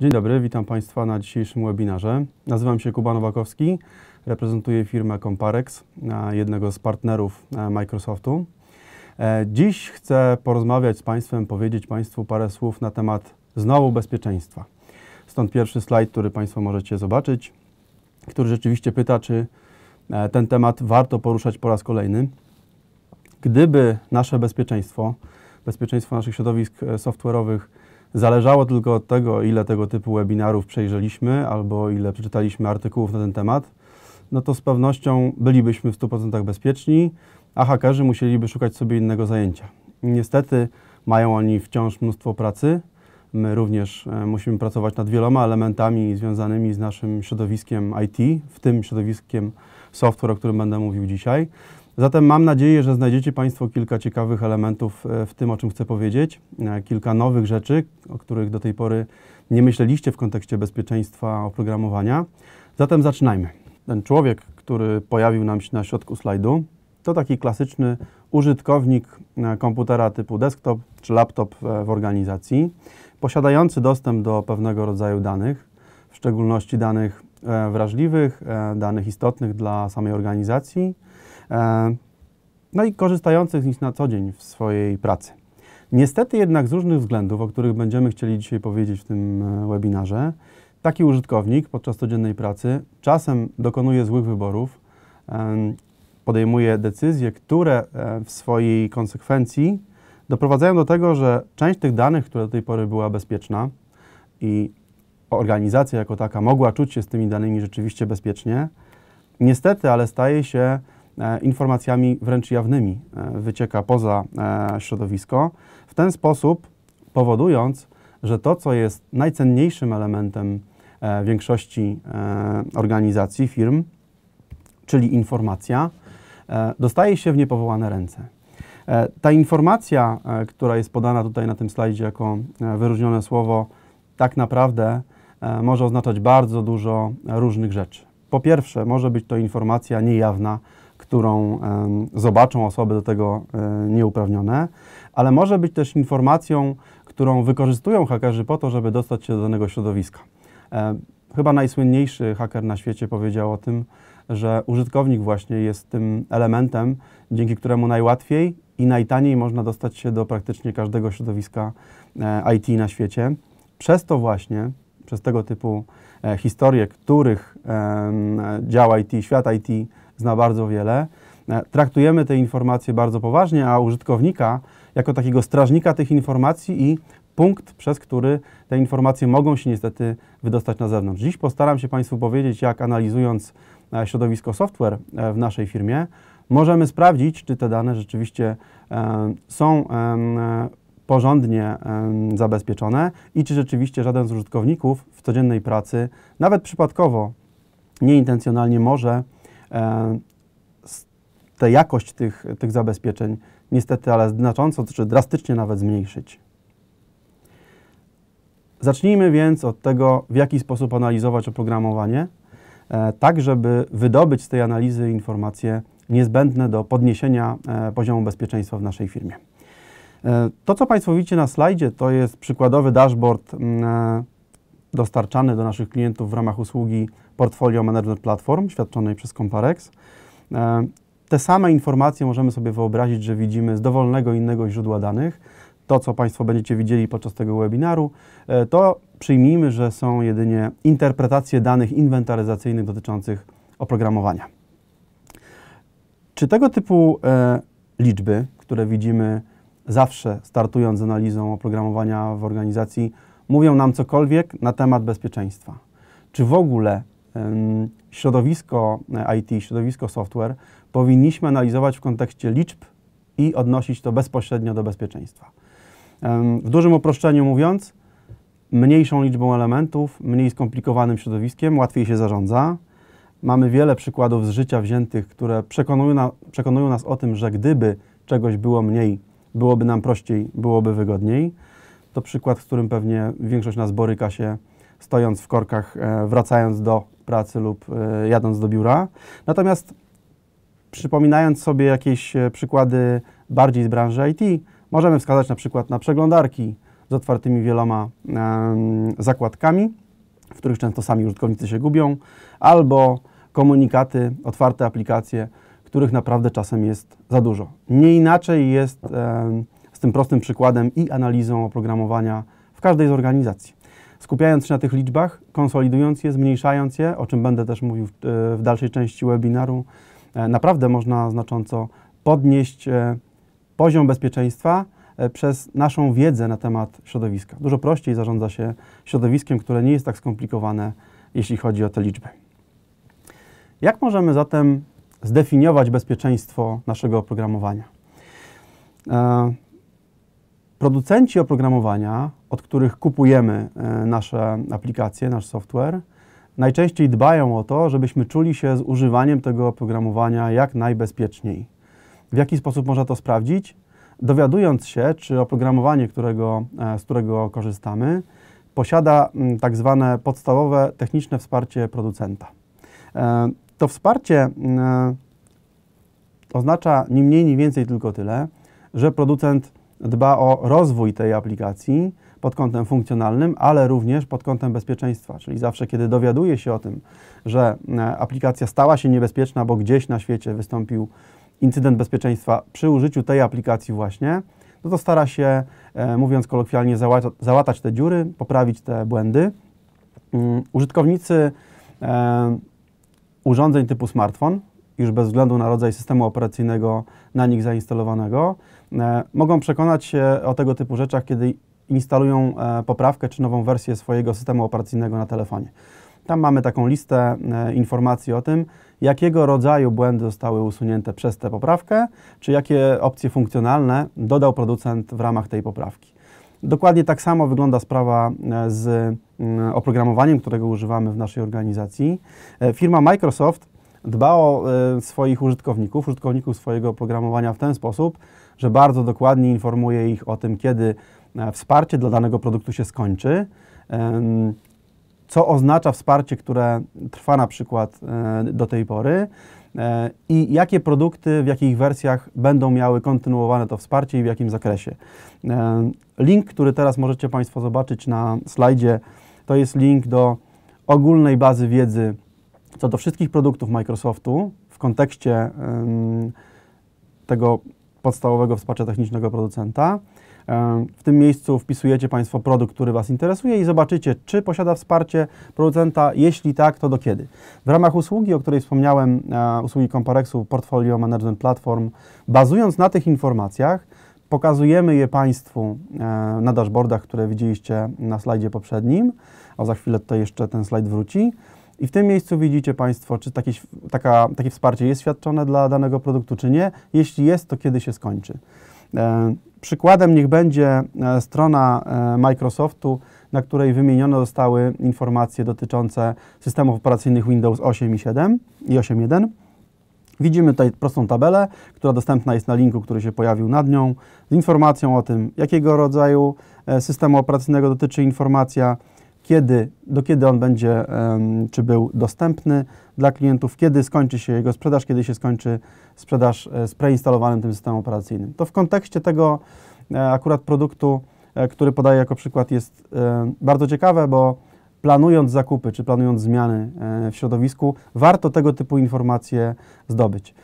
Dzień dobry, witam Państwa na dzisiejszym webinarze. Nazywam się Kuba Nowakowski, reprezentuję firmę Comparex, e, jednego z partnerów e, Microsoftu. E, dziś chcę porozmawiać z Państwem, powiedzieć Państwu parę słów na temat znowu bezpieczeństwa. Stąd pierwszy slajd, który Państwo możecie zobaczyć, który rzeczywiście pyta, czy ten temat warto poruszać po raz kolejny. Gdyby nasze bezpieczeństwo, bezpieczeństwo naszych środowisk software'owych Zależało tylko od tego, ile tego typu webinarów przejrzeliśmy albo ile przeczytaliśmy artykułów na ten temat, no to z pewnością bylibyśmy w 100% bezpieczni, a hakerzy musieliby szukać sobie innego zajęcia. Niestety mają oni wciąż mnóstwo pracy. My również e, musimy pracować nad wieloma elementami związanymi z naszym środowiskiem IT, w tym środowiskiem software, o którym będę mówił dzisiaj. Zatem mam nadzieję, że znajdziecie Państwo kilka ciekawych elementów e, w tym, o czym chcę powiedzieć, e, kilka nowych rzeczy, o których do tej pory nie myśleliście w kontekście bezpieczeństwa oprogramowania. Zatem zaczynajmy. Ten człowiek, który pojawił nam się na środku slajdu, to taki klasyczny użytkownik e, komputera typu desktop czy laptop w organizacji, posiadający dostęp do pewnego rodzaju danych, w szczególności danych wrażliwych, danych istotnych dla samej organizacji E, no i korzystających z nich na co dzień w swojej pracy. Niestety jednak z różnych względów, o których będziemy chcieli dzisiaj powiedzieć w tym e, webinarze, taki użytkownik podczas codziennej pracy czasem dokonuje złych wyborów, e, podejmuje decyzje, które w swojej konsekwencji doprowadzają do tego, że część tych danych, która do tej pory była bezpieczna i organizacja jako taka mogła czuć się z tymi danymi rzeczywiście bezpiecznie, niestety, ale staje się E, informacjami wręcz jawnymi e, wycieka poza e, środowisko, w ten sposób powodując, że to, co jest najcenniejszym elementem większości organizacji, firm, czyli informacja, dostaje się w niepowołane ręce. Ta informacja, która jest podana tutaj na tym slajdzie jako wyróżnione słowo, tak naprawdę może oznaczać bardzo dużo różnych rzeczy. Po pierwsze, może być to informacja niejawna, którą zobaczą osoby do tego e, nieuprawnione, ale może być też informacją, którą wykorzystują hakerzy po to, żeby dostać się do danego środowiska. E, chyba najsłynniejszy haker na świecie powiedział o tym, że użytkownik właśnie jest tym elementem, dzięki któremu najłatwiej i najtaniej można dostać się do praktycznie każdego środowiska e, IT na świecie. Przez to właśnie, przez tego typu historie, których dział IT, świat IT zna bardzo wiele. E, traktujemy te informacje bardzo poważnie, a użytkownika jako takiego strażnika tych informacji i punkt, przez który te informacje mogą się niestety wydostać na zewnątrz. Dziś postaram się Państwu powiedzieć, jak analizując e, środowisko software e, w naszej firmie, możemy sprawdzić, czy te dane rzeczywiście są porządnie zabezpieczone i czy rzeczywiście żaden z użytkowników w codziennej pracy, nawet przypadkowo, nieintencjonalnie może E, tę jakość tych, tych zabezpieczeń niestety, ale znacząco czy drastycznie nawet zmniejszyć. Zacznijmy więc od tego, w jaki sposób analizować oprogramowanie, e, tak żeby wydobyć z tej analizy informacje niezbędne do podniesienia e, poziomu bezpieczeństwa w naszej firmie. To, co Państwo widzicie na slajdzie, to jest przykładowy dashboard mm, dostarczany do naszych klientów w ramach usługi portfolio management platform świadczonej przez Comparex. E, te same informacje możemy sobie wyobrazić, że widzimy z dowolnego innego źródła danych. To, co Państwo będziecie widzieli podczas tego webinaru, e, to przyjmijmy, że są jedynie interpretacje danych inwentaryzacyjnych dotyczących oprogramowania. Czy tego typu e, liczby, które widzimy zawsze startując z analizą oprogramowania w organizacji, mówią nam cokolwiek na temat bezpieczeństwa? Czy w ogóle środowisko e, IT, środowisko software powinniśmy analizować w kontekście liczb i odnosić to bezpośrednio do bezpieczeństwa. W dużym uproszczeniu mówiąc, mniejszą liczbą elementów, mniej skomplikowanym środowiskiem łatwiej się zarządza. Mamy wiele przykładów z życia wziętych, które przekonują, na, przekonują nas o tym, że gdyby czegoś było mniej, byłoby nam prościej, byłoby wygodniej. To przykład, z którym pewnie większość nas boryka się stojąc w korkach, e, wracając do pracy lub e, jadąc do biura. Natomiast przypominając sobie jakieś e, przykłady bardziej z branży IT, możemy wskazać na przykład na przeglądarki z otwartymi wieloma zakładkami, w których często sami użytkownicy się gubią, albo komunikaty, otwarte aplikacje, których naprawdę czasem jest za dużo. Nie inaczej jest z tym prostym przykładem i analizą oprogramowania w każdej z organizacji skupiając się na tych liczbach, konsolidując je, zmniejszając je, o czym będę też mówił w, e, w dalszej części webinaru, e, naprawdę można znacząco podnieść e, poziom bezpieczeństwa przez naszą wiedzę na temat środowiska. Dużo prościej zarządza się środowiskiem, które nie jest tak skomplikowane, jeśli chodzi o te liczby. Jak możemy zatem zdefiniować bezpieczeństwo naszego oprogramowania? Producenci oprogramowania od których kupujemy e, nasze aplikacje, nasz software, najczęściej dbają o to, żebyśmy czuli się z używaniem tego oprogramowania jak najbezpieczniej. W jaki sposób można to sprawdzić? Dowiadując się, czy oprogramowanie, którego, e, z którego korzystamy, posiada mm, tak zwane podstawowe techniczne wsparcie producenta. E, to wsparcie mm, oznacza ni mniej, ni więcej tylko tyle, że producent dba o rozwój tej aplikacji, pod kątem funkcjonalnym, ale również pod kątem bezpieczeństwa. Czyli zawsze, kiedy dowiaduje się o tym, że e, aplikacja stała się niebezpieczna, bo gdzieś na świecie wystąpił incydent bezpieczeństwa przy użyciu tej aplikacji właśnie, no to stara się, e, mówiąc kolokwialnie, załatać te dziury, poprawić te błędy. Mm, użytkownicy e, urządzeń typu smartfon, już bez względu na rodzaj systemu operacyjnego na nich zainstalowanego, mogą przekonać się o tego typu rzeczach, kiedy instalują e, poprawkę czy nową wersję swojego systemu operacyjnego na telefonie. Tam mamy taką listę e, informacji o tym, jakiego rodzaju błędy zostały usunięte przez tę poprawkę, czy jakie opcje funkcjonalne dodał producent w ramach tej poprawki. Dokładnie tak samo wygląda sprawa e, z mm, oprogramowaniem, którego używamy w naszej organizacji. Firma Microsoft dba o swoich użytkowników, użytkowników swojego oprogramowania w ten sposób, że bardzo dokładnie informuje ich o tym, kiedy E, wsparcie dla danego produktu się skończy, co oznacza wsparcie, które trwa na przykład e, do tej pory e, i jakie produkty, w jakich wersjach będą miały kontynuowane to wsparcie i w jakim zakresie. Link, który teraz możecie Państwo zobaczyć na slajdzie, to jest link do ogólnej bazy wiedzy co do wszystkich produktów Microsoftu w kontekście tego podstawowego wsparcia technicznego producenta. E, w tym miejscu wpisujecie Państwo produkt, który Was interesuje i zobaczycie, czy posiada wsparcie producenta. Jeśli tak, to do kiedy. W ramach usługi, o której wspomniałem, e, usługi Comparexu Portfolio Management Platform, bazując na tych informacjach, pokazujemy je Państwu e, na dashboardach, które widzieliście na slajdzie poprzednim, a za chwilę tutaj jeszcze ten slajd wróci. I w tym miejscu widzicie Państwo, czy takie, taka, takie wsparcie jest świadczone dla danego produktu, czy nie. Jeśli jest, to kiedy się skończy. Przykładem niech będzie e, strona e, Microsoftu, na której wymienione zostały informacje dotyczące systemów operacyjnych Windows 8 i 7 i 8.1. Widzimy tutaj prostą tabelę, która dostępna jest na linku, który się pojawił nad nią, z informacją o tym, jakiego rodzaju e, systemu operacyjnego dotyczy informacja, kiedy, do kiedy on będzie, czy był dostępny dla klientów, kiedy skończy się jego sprzedaż, kiedy się skończy sprzedaż e, z preinstalowanym tym systemem operacyjnym. To w kontekście tego e, akurat produktu, e, który podaję jako przykład, jest bardzo ciekawe, bo planując zakupy czy planując zmiany w środowisku, warto tego typu informacje zdobyć.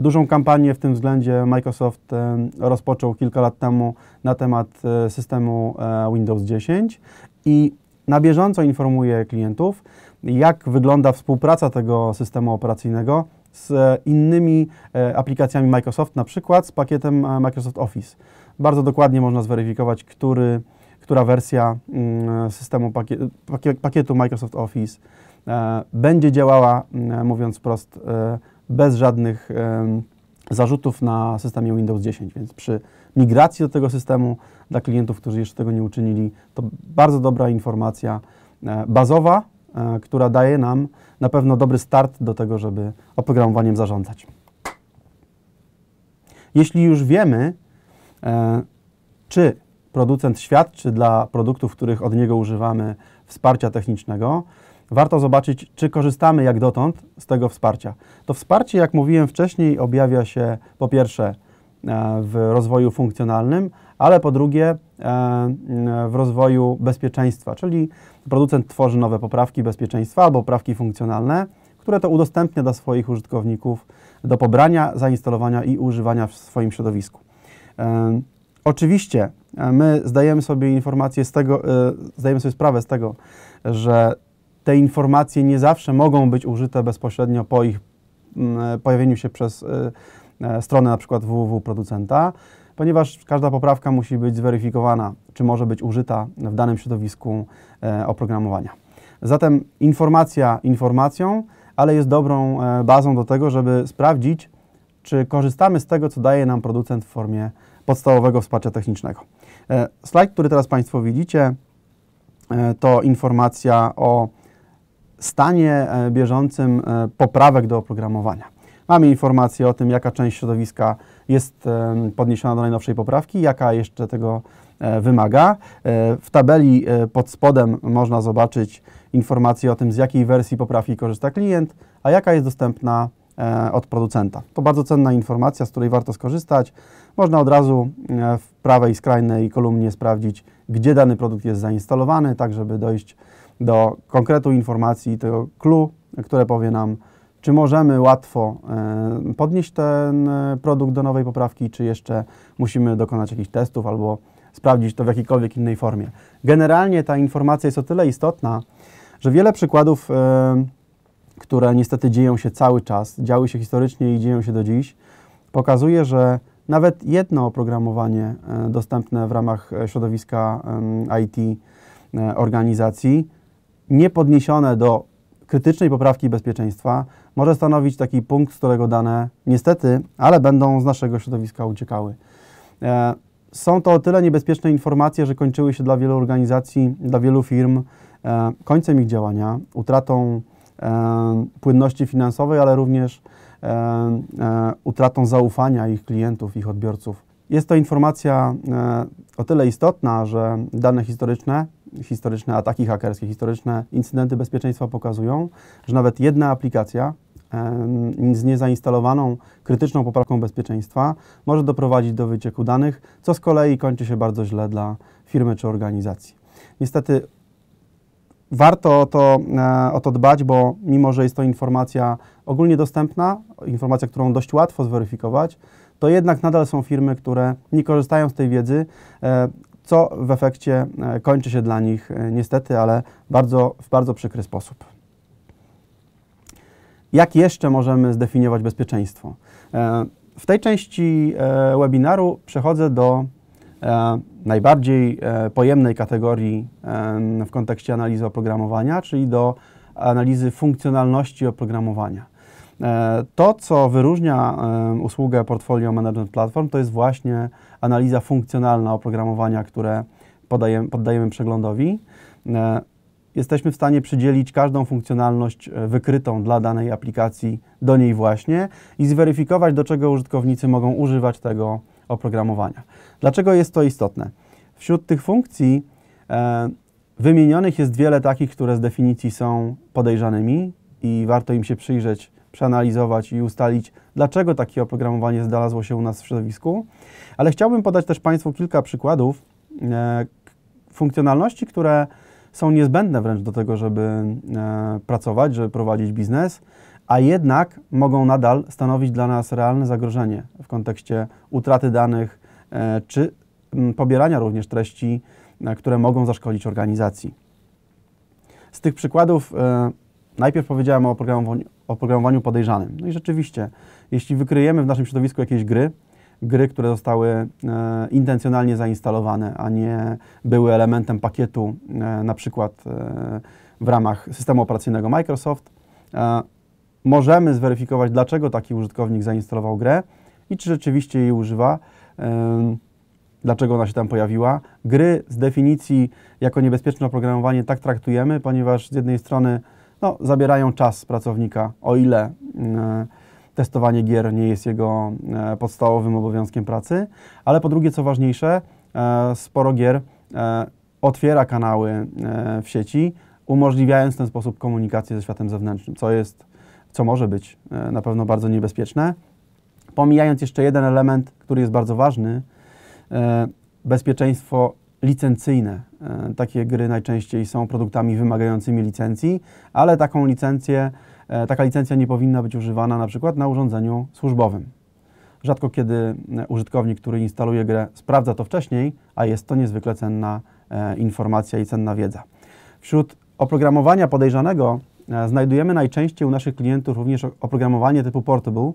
Dużą kampanię w tym względzie Microsoft rozpoczął kilka lat temu na temat systemu Windows 10 i na bieżąco informuje klientów, jak wygląda współpraca tego systemu operacyjnego z e, innymi e, aplikacjami Microsoft, na przykład z pakietem e, Microsoft Office. Bardzo dokładnie można zweryfikować, który, która wersja mm, systemu pakietu Microsoft Office będzie działała, mm, mówiąc wprost, bez żadnych zarzutów na systemie Windows 10, więc przy migracji do tego systemu dla klientów, którzy jeszcze tego nie uczynili. To bardzo dobra informacja e, bazowa, e, która daje nam na pewno dobry start do tego, żeby oprogramowaniem zarządzać. Jeśli już wiemy, e, czy producent świadczy dla produktów, których od niego używamy, wsparcia technicznego, warto zobaczyć, czy korzystamy jak dotąd z tego wsparcia. To wsparcie, jak mówiłem wcześniej, objawia się po pierwsze E, w rozwoju funkcjonalnym, ale po drugie e, w rozwoju bezpieczeństwa, czyli producent tworzy nowe poprawki bezpieczeństwa albo poprawki funkcjonalne, które to udostępnia dla swoich użytkowników do pobrania, zainstalowania i używania w swoim środowisku. E, oczywiście my zdajemy sobie informację z tego, zdajemy sobie sprawę z tego, że te informacje nie zawsze mogą być użyte bezpośrednio po ich pojawieniu się przez E, stronę na przykład www producenta, ponieważ każda poprawka musi być zweryfikowana, czy może być użyta w danym środowisku e, oprogramowania. Zatem informacja informacją, ale jest dobrą e, bazą do tego, żeby sprawdzić, czy korzystamy z tego, co daje nam producent w formie podstawowego wsparcia technicznego. Slajd, który teraz Państwo widzicie, to informacja o stanie bieżącym poprawek do oprogramowania. Mamy informacje o tym, jaka część środowiska jest podniesiona do najnowszej poprawki, jaka jeszcze tego e, wymaga. E, w tabeli e, pod spodem można zobaczyć informacje o tym, z jakiej wersji poprawki korzysta klient, a jaka jest dostępna od producenta. To bardzo cenna informacja, z której warto skorzystać. Można od razu w prawej skrajnej kolumnie sprawdzić, gdzie dany produkt jest zainstalowany, tak żeby dojść do konkretu informacji, tego clue, które powie nam, czy możemy łatwo e, podnieść ten e, produkt do nowej poprawki, czy jeszcze musimy dokonać jakichś testów albo sprawdzić to w jakiejkolwiek innej formie? Generalnie ta informacja jest o tyle istotna, że wiele przykładów, e, które niestety dzieją się cały czas, działy się historycznie i dzieją się do dziś, pokazuje, że nawet jedno oprogramowanie dostępne w ramach środowiska IT organizacji, nie podniesione do krytycznej poprawki bezpieczeństwa, może stanowić taki punkt, z którego dane niestety, ale będą z naszego środowiska uciekały. E, są to o tyle niebezpieczne informacje, że kończyły się dla wielu organizacji, dla wielu firm e, końcem ich działania, utratą e, płynności finansowej, ale również utratą zaufania ich klientów, ich odbiorców. Jest to informacja o tyle istotna, że dane historyczne historyczne ataki hakerskie, historyczne incydenty bezpieczeństwa pokazują, że nawet jedna aplikacja z niezainstalowaną krytyczną poprawką bezpieczeństwa może doprowadzić do wycieku danych, co z kolei kończy się bardzo źle dla firmy czy organizacji. Niestety warto o to, e, o to dbać, bo mimo, że jest to informacja ogólnie dostępna, informacja, którą dość łatwo zweryfikować, to jednak nadal są firmy, które nie korzystają z tej wiedzy, e, co w efekcie e, kończy się dla nich e, niestety, ale bardzo, w bardzo przykry sposób. Jak jeszcze możemy zdefiniować bezpieczeństwo? E, w tej części webinaru przechodzę do najbardziej pojemnej kategorii w kontekście analizy oprogramowania, czyli do analizy funkcjonalności oprogramowania. E, to, co wyróżnia e, usługę Portfolio Management Platform, to jest właśnie analiza funkcjonalna oprogramowania, które podajemy, poddajemy przeglądowi. E, jesteśmy w stanie przydzielić każdą funkcjonalność wykrytą dla danej aplikacji do niej właśnie i zweryfikować, do czego użytkownicy mogą używać tego oprogramowania. Dlaczego jest to istotne? Wśród tych funkcji wymienionych jest wiele takich, które z definicji są podejrzanymi i warto im się przyjrzeć przeanalizować i ustalić, dlaczego takie oprogramowanie znalazło się u nas w środowisku. Ale chciałbym podać też Państwu kilka przykładów e, funkcjonalności, które są niezbędne wręcz do tego, żeby e, pracować, żeby prowadzić biznes, a jednak mogą nadal stanowić dla nas realne zagrożenie w kontekście utraty danych e, czy m, pobierania również treści, e, które mogą zaszkodzić organizacji. Z tych przykładów e, najpierw powiedziałem o oprogramowaniu, oprogramowaniu podejrzanym. No i rzeczywiście, jeśli wykryjemy w naszym środowisku jakieś gry, gry, które zostały e, intencjonalnie zainstalowane, a nie były elementem pakietu, e, na przykład e, w ramach systemu operacyjnego Microsoft, e, możemy zweryfikować, dlaczego taki użytkownik zainstalował grę i czy rzeczywiście jej używa, e, dlaczego ona się tam pojawiła. Gry z definicji jako niebezpieczne oprogramowanie tak traktujemy, ponieważ z jednej strony no, zabierają czas pracownika, o ile e, testowanie gier nie jest jego e, podstawowym obowiązkiem pracy, ale po drugie, co ważniejsze, e, sporo gier otwiera kanały w sieci, umożliwiając w ten sposób komunikację ze światem zewnętrznym, co jest, co może być na pewno bardzo niebezpieczne. Pomijając jeszcze jeden element, który jest bardzo ważny, bezpieczeństwo licencyjne. E, takie gry najczęściej są produktami wymagającymi licencji, ale taką licencję, e, taka licencja nie powinna być używana na przykład na urządzeniu służbowym. Rzadko kiedy e, użytkownik, który instaluje grę, sprawdza to wcześniej, a jest to niezwykle cenna informacja i cenna wiedza. Wśród oprogramowania podejrzanego znajdujemy najczęściej u naszych klientów również oprogramowanie typu portable,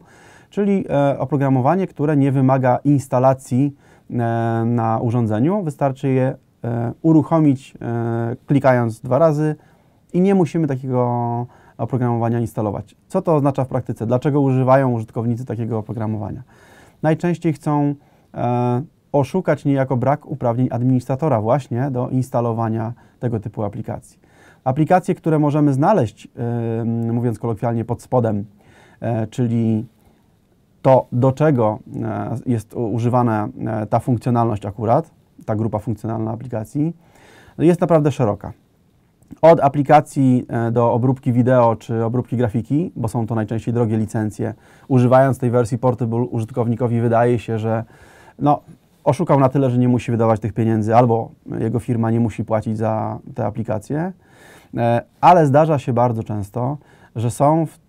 czyli oprogramowanie, które nie wymaga instalacji E, na urządzeniu. Wystarczy je e, uruchomić e, klikając dwa razy i nie musimy takiego oprogramowania instalować. Co to oznacza w praktyce? Dlaczego używają użytkownicy takiego oprogramowania? Najczęściej chcą oszukać niejako brak uprawnień administratora właśnie do instalowania tego typu aplikacji. Aplikacje, które możemy znaleźć, mówiąc kolokwialnie, pod spodem, czyli to do czego e, jest używana e, ta funkcjonalność akurat, ta grupa funkcjonalna aplikacji, no, jest naprawdę szeroka. Od aplikacji e, do obróbki wideo czy obróbki grafiki, bo są to najczęściej drogie licencje, używając tej wersji Portable użytkownikowi wydaje się, że no, oszukał na tyle, że nie musi wydawać tych pieniędzy, albo jego firma nie musi płacić za te aplikacje, ale zdarza się bardzo często, że są w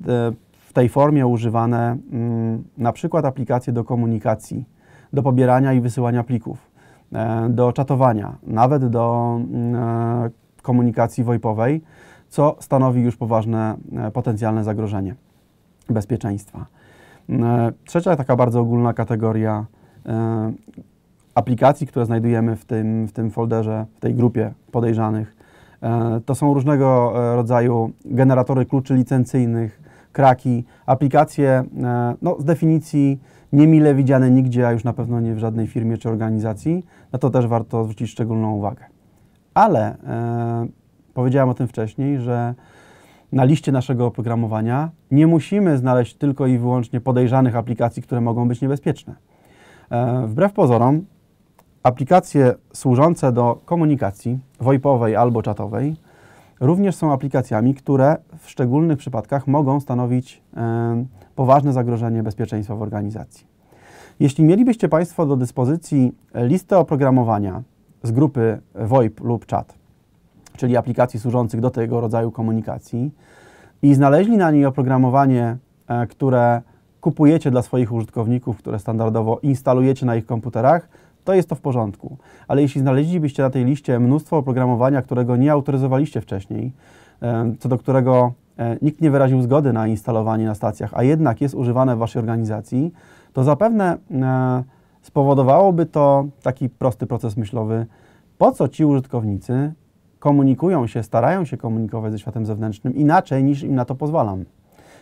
tej formie używane mm, na przykład aplikacje do komunikacji, do pobierania i wysyłania plików, e, do czatowania, nawet do mm, e, komunikacji VoIPowej, co stanowi już poważne e, potencjalne zagrożenie bezpieczeństwa. Mm, trzecia taka bardzo ogólna kategoria aplikacji, które znajdujemy w tym, w tym folderze, w tej grupie podejrzanych, to są różnego rodzaju generatory kluczy licencyjnych, kraki, aplikacje e, no, z definicji niemile widziane nigdzie, a już na pewno nie w żadnej firmie czy organizacji, na to też warto zwrócić szczególną uwagę. Ale e, powiedziałem o tym wcześniej, że na liście naszego oprogramowania nie musimy znaleźć tylko i wyłącznie podejrzanych aplikacji, które mogą być niebezpieczne. E, wbrew pozorom, aplikacje służące do komunikacji VoIPowej albo czatowej również są aplikacjami, które w szczególnych przypadkach mogą stanowić poważne zagrożenie bezpieczeństwa w organizacji. Jeśli mielibyście Państwo do dyspozycji listę oprogramowania z grupy VoIP lub Chat, czyli aplikacji służących do tego rodzaju komunikacji, i znaleźli na niej oprogramowanie, e, które kupujecie dla swoich użytkowników, które standardowo instalujecie na ich komputerach, to jest to w porządku. Ale jeśli znaleźlibyście na tej liście mnóstwo oprogramowania, którego nie autoryzowaliście wcześniej, co do którego e, nikt nie wyraził zgody na instalowanie na stacjach, a jednak jest używane w waszej organizacji, to zapewne e, spowodowałoby to taki prosty proces myślowy, po co ci użytkownicy komunikują się, starają się komunikować ze światem zewnętrznym inaczej niż im na to pozwalam.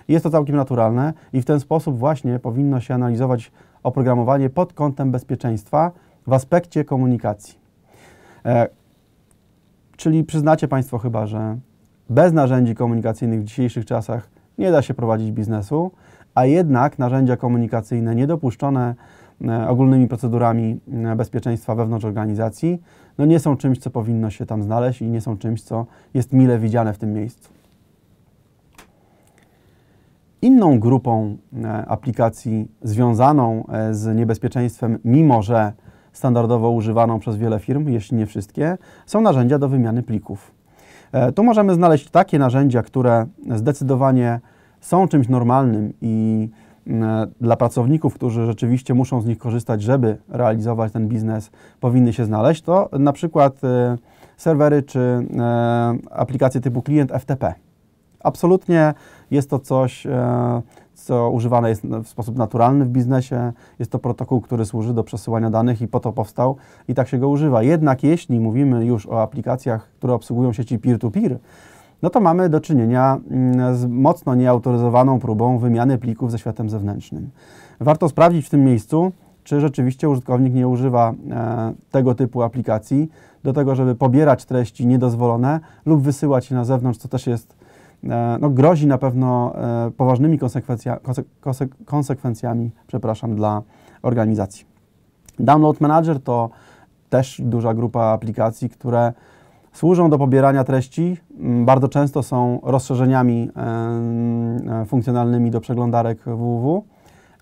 Jest to całkiem naturalne i w ten sposób właśnie powinno się analizować oprogramowanie pod kątem bezpieczeństwa, w aspekcie komunikacji. E, czyli przyznacie Państwo chyba, że bez narzędzi komunikacyjnych w dzisiejszych czasach nie da się prowadzić biznesu, a jednak narzędzia komunikacyjne niedopuszczone e, ogólnymi procedurami e, bezpieczeństwa wewnątrz organizacji, no nie są czymś, co powinno się tam znaleźć i nie są czymś, co jest mile widziane w tym miejscu. Inną grupą e, aplikacji związaną z niebezpieczeństwem, mimo że standardowo używaną przez wiele firm, jeśli nie wszystkie, są narzędzia do wymiany plików. E, tu możemy znaleźć takie narzędzia, które zdecydowanie są czymś normalnym i mm, e, dla pracowników, którzy rzeczywiście muszą z nich korzystać, żeby realizować ten biznes, powinny się znaleźć, to na przykład e, serwery czy aplikacje typu klient FTP. Absolutnie jest to coś, co używane jest w sposób naturalny w biznesie. Jest to protokół, który służy do przesyłania danych i po to powstał i tak się go używa. Jednak jeśli mówimy już o aplikacjach, które obsługują sieci peer-to-peer, no to mamy do czynienia mm, z mocno nieautoryzowaną próbą wymiany plików ze światem zewnętrznym. Warto sprawdzić w tym miejscu, czy rzeczywiście użytkownik nie używa e, tego typu aplikacji do tego, żeby pobierać treści niedozwolone lub wysyłać je na zewnątrz, co też jest E, no, grozi na pewno e, poważnymi konsekwencjami przepraszam, dla organizacji. Download Manager to też duża grupa aplikacji, które służą do pobierania treści. Mm, bardzo często są rozszerzeniami e, funkcjonalnymi do przeglądarek www,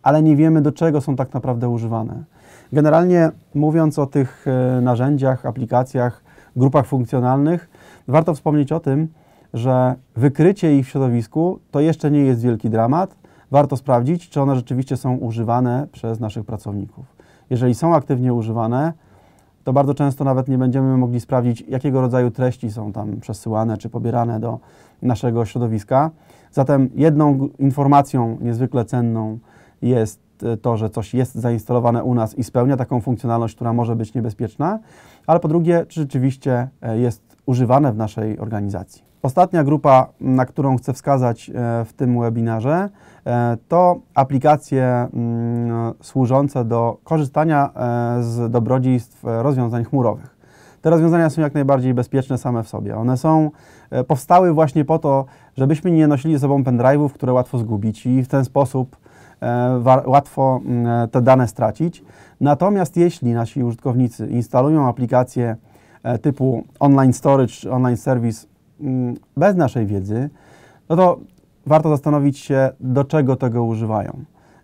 ale nie wiemy, do czego są tak naprawdę używane. Generalnie mówiąc o tych narzędziach, aplikacjach, grupach funkcjonalnych, warto wspomnieć o tym, że wykrycie ich w środowisku to jeszcze nie jest wielki dramat. Warto sprawdzić, czy one rzeczywiście są używane przez naszych pracowników. Jeżeli są aktywnie używane, to bardzo często nawet nie będziemy mogli sprawdzić, jakiego rodzaju treści są tam przesyłane czy pobierane do naszego środowiska. Zatem jedną informacją niezwykle cenną jest e, to, że coś jest zainstalowane u nas i spełnia taką funkcjonalność, która może być niebezpieczna, ale po drugie, czy rzeczywiście e, jest używane w naszej organizacji. Ostatnia grupa, na którą chcę wskazać e, w tym webinarze, e, to aplikacje mm, służące do korzystania e, z dobrodziejstw rozwiązań chmurowych. Te rozwiązania są jak najbardziej bezpieczne same w sobie. One są, powstały właśnie po to, żebyśmy nie nosili ze sobą pendrive'ów, które łatwo zgubić i w ten sposób łatwo mm, te dane stracić. Natomiast jeśli nasi użytkownicy instalują aplikacje typu online storage, online service Mm, bez naszej wiedzy, no to warto zastanowić się, do czego tego używają.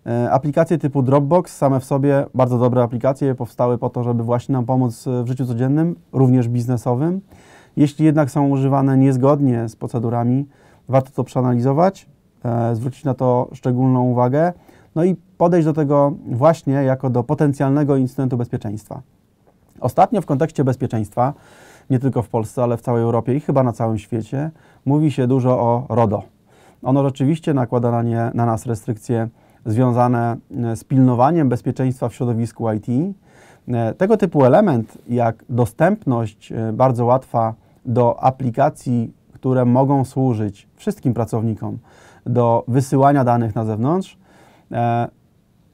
E, aplikacje typu Dropbox, same w sobie bardzo dobre aplikacje, powstały po to, żeby właśnie nam pomóc e, w życiu codziennym, również biznesowym. Jeśli jednak są używane niezgodnie z procedurami, warto to przeanalizować, e, zwrócić na to szczególną uwagę, no i podejść do tego właśnie jako do potencjalnego incydentu bezpieczeństwa. Ostatnio w kontekście bezpieczeństwa nie tylko w Polsce, ale w całej Europie i chyba na całym świecie, mówi się dużo o RODO. Ono rzeczywiście nakłada na, nie, na nas restrykcje związane e, z pilnowaniem bezpieczeństwa w środowisku IT. E, tego typu element, jak dostępność e, bardzo łatwa do aplikacji, które mogą służyć wszystkim pracownikom do wysyłania danych na zewnątrz,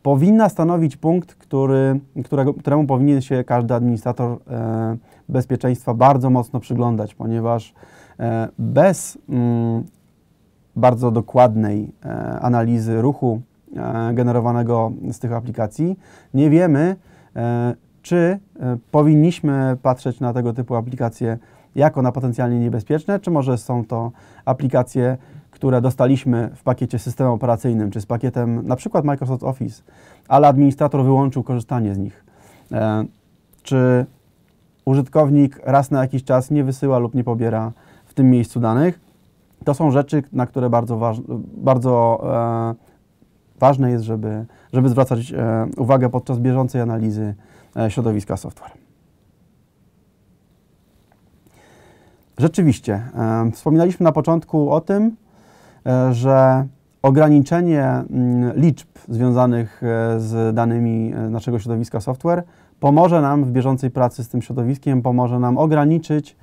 powinna stanowić punkt, który, którego, któremu powinien się każdy administrator e, bezpieczeństwa bardzo mocno przyglądać, ponieważ e, bez mm, bardzo dokładnej e, analizy ruchu e, generowanego z tych aplikacji nie wiemy, e, czy e, powinniśmy patrzeć na tego typu aplikacje jako na potencjalnie niebezpieczne, czy może są to aplikacje, które dostaliśmy w pakiecie systemu operacyjnym, czy z pakietem na przykład Microsoft Office, ale administrator wyłączył korzystanie z nich. E, czy użytkownik raz na jakiś czas nie wysyła lub nie pobiera w tym miejscu danych? To są rzeczy, na które bardzo, waż, bardzo e, ważne jest, żeby, żeby zwracać e, uwagę podczas bieżącej analizy e, środowiska software. Rzeczywiście, e, wspominaliśmy na początku o tym, E, że ograniczenie mm, liczb związanych e, z danymi e, naszego środowiska software pomoże nam w bieżącej pracy z tym środowiskiem, pomoże nam ograniczyć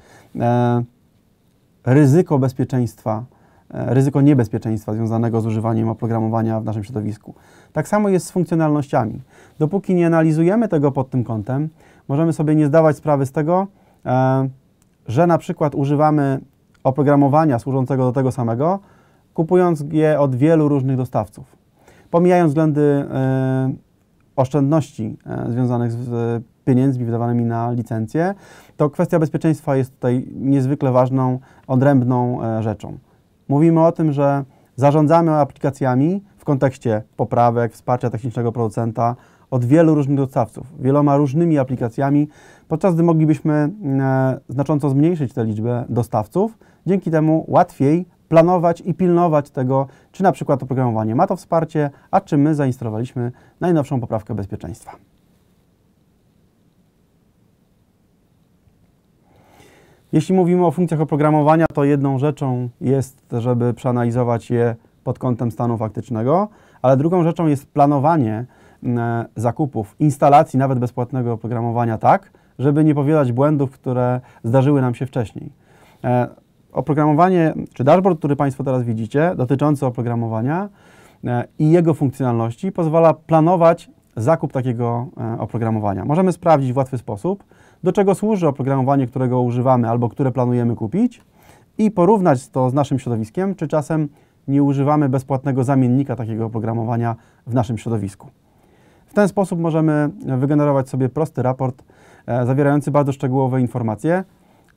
ryzyko bezpieczeństwa, ryzyko niebezpieczeństwa związanego z używaniem oprogramowania w naszym środowisku. Tak samo jest z funkcjonalnościami. Dopóki nie analizujemy tego pod tym kątem, możemy sobie nie zdawać sprawy z tego, że na przykład używamy oprogramowania służącego do tego samego, kupując je od wielu różnych dostawców. Pomijając względy e, oszczędności e, związanych z pieniędzmi wydawanymi na licencję, to kwestia bezpieczeństwa jest tutaj niezwykle ważną, odrębną e, rzeczą. Mówimy o tym, że zarządzamy aplikacjami w kontekście poprawek, wsparcia technicznego producenta od wielu różnych dostawców, wieloma różnymi aplikacjami, podczas gdy moglibyśmy znacząco zmniejszyć tę liczbę dostawców, dzięki temu łatwiej planować i pilnować tego, czy na przykład oprogramowanie ma to wsparcie, a czy my zainstalowaliśmy najnowszą poprawkę bezpieczeństwa. Jeśli mówimy o funkcjach oprogramowania, to jedną rzeczą jest, żeby przeanalizować je pod kątem stanu faktycznego, ale drugą rzeczą jest planowanie mm, zakupów, instalacji nawet bezpłatnego oprogramowania tak, żeby nie powielać błędów, które zdarzyły nam się wcześniej. E, Oprogramowanie, czy dashboard, który Państwo teraz widzicie, dotyczący oprogramowania e, i jego funkcjonalności pozwala planować zakup takiego e, oprogramowania. Możemy sprawdzić w łatwy sposób, do czego służy oprogramowanie, którego używamy albo które planujemy kupić i porównać to z naszym środowiskiem, czy czasem nie używamy bezpłatnego zamiennika takiego oprogramowania w naszym środowisku. W ten sposób możemy wygenerować sobie prosty raport e, zawierający bardzo szczegółowe informacje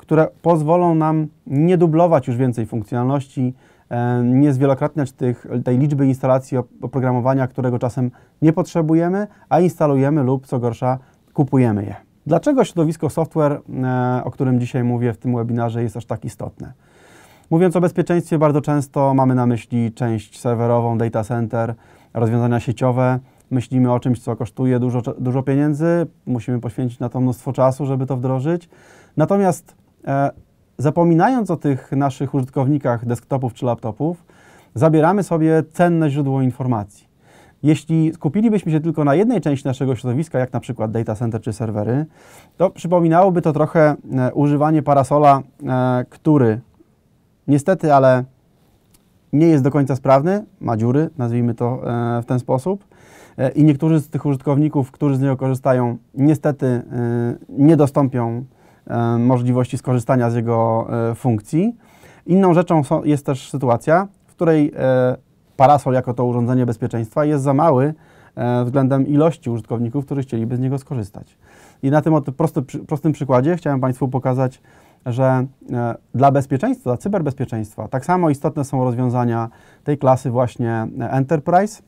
które pozwolą nam nie dublować już więcej funkcjonalności, e, nie zwielokrotniać tych, tej liczby instalacji oprogramowania, którego czasem nie potrzebujemy, a instalujemy lub co gorsza kupujemy je. Dlaczego środowisko software, e, o którym dzisiaj mówię w tym webinarze, jest aż tak istotne? Mówiąc o bezpieczeństwie, bardzo często mamy na myśli część serwerową, data center, rozwiązania sieciowe. Myślimy o czymś, co kosztuje dużo, dużo pieniędzy, musimy poświęcić na to mnóstwo czasu, żeby to wdrożyć. Natomiast E, zapominając o tych naszych użytkownikach desktopów czy laptopów, zabieramy sobie cenne źródło informacji. Jeśli skupilibyśmy się tylko na jednej części naszego środowiska, jak na przykład data center czy serwery, to przypominałoby to trochę e, używanie parasola, e, który niestety, ale nie jest do końca sprawny, ma dziury, nazwijmy to w ten sposób. I niektórzy z tych użytkowników, którzy z niego korzystają, niestety nie dostąpią E, możliwości skorzystania z jego e, funkcji. Inną rzeczą jest też sytuacja, w której e, parasol jako to urządzenie bezpieczeństwa jest za mały względem ilości użytkowników, którzy chcieliby z niego skorzystać. I na tym prostym przykładzie chciałem Państwu pokazać, że dla bezpieczeństwa, dla cyberbezpieczeństwa tak samo istotne są rozwiązania tej klasy właśnie Enterprise,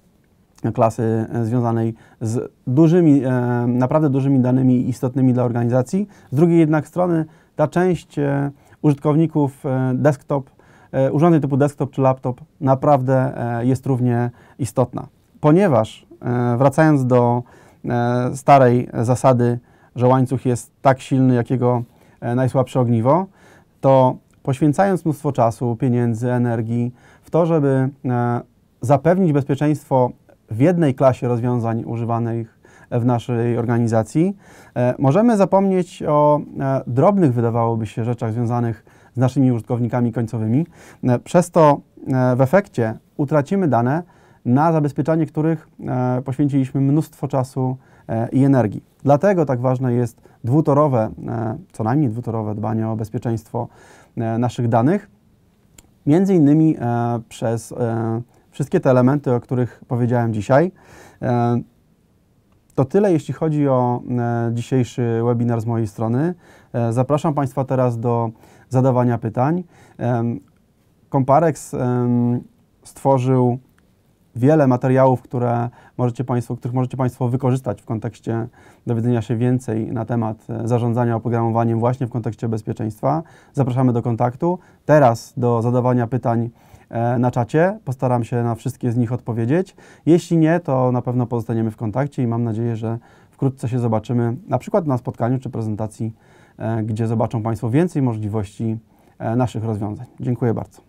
klasy e, związanej z dużymi, e, naprawdę dużymi danymi istotnymi dla organizacji. Z drugiej jednak strony ta część e, użytkowników desktop, urządzeń typu desktop czy laptop naprawdę jest równie istotna. Ponieważ wracając do starej zasady, że łańcuch jest tak silny, jak jego najsłabsze ogniwo, to poświęcając mnóstwo czasu, pieniędzy, energii w to, żeby zapewnić bezpieczeństwo w jednej klasie rozwiązań używanych w naszej organizacji, e, możemy zapomnieć o e, drobnych, wydawałoby się, rzeczach związanych z naszymi użytkownikami końcowymi. E, przez to w efekcie utracimy dane, na zabezpieczanie których poświęciliśmy mnóstwo czasu i energii. Dlatego tak ważne jest dwutorowe, co najmniej dwutorowe dbanie o bezpieczeństwo naszych danych, między innymi przez wszystkie te elementy, o których powiedziałem dzisiaj. E, to tyle, jeśli chodzi o e, dzisiejszy webinar z mojej strony. E, zapraszam Państwa teraz do zadawania pytań. Comparex stworzył wiele materiałów, które możecie państwo, których możecie Państwo wykorzystać w kontekście dowiedzenia się więcej na temat zarządzania oprogramowaniem właśnie w kontekście bezpieczeństwa. Zapraszamy do kontaktu. Teraz do zadawania pytań E, na czacie. Postaram się na wszystkie z nich odpowiedzieć. Jeśli nie, to na pewno pozostaniemy w kontakcie i mam nadzieję, że wkrótce się zobaczymy na przykład na spotkaniu czy prezentacji, e, gdzie zobaczą Państwo więcej możliwości e, naszych rozwiązań. Dziękuję bardzo.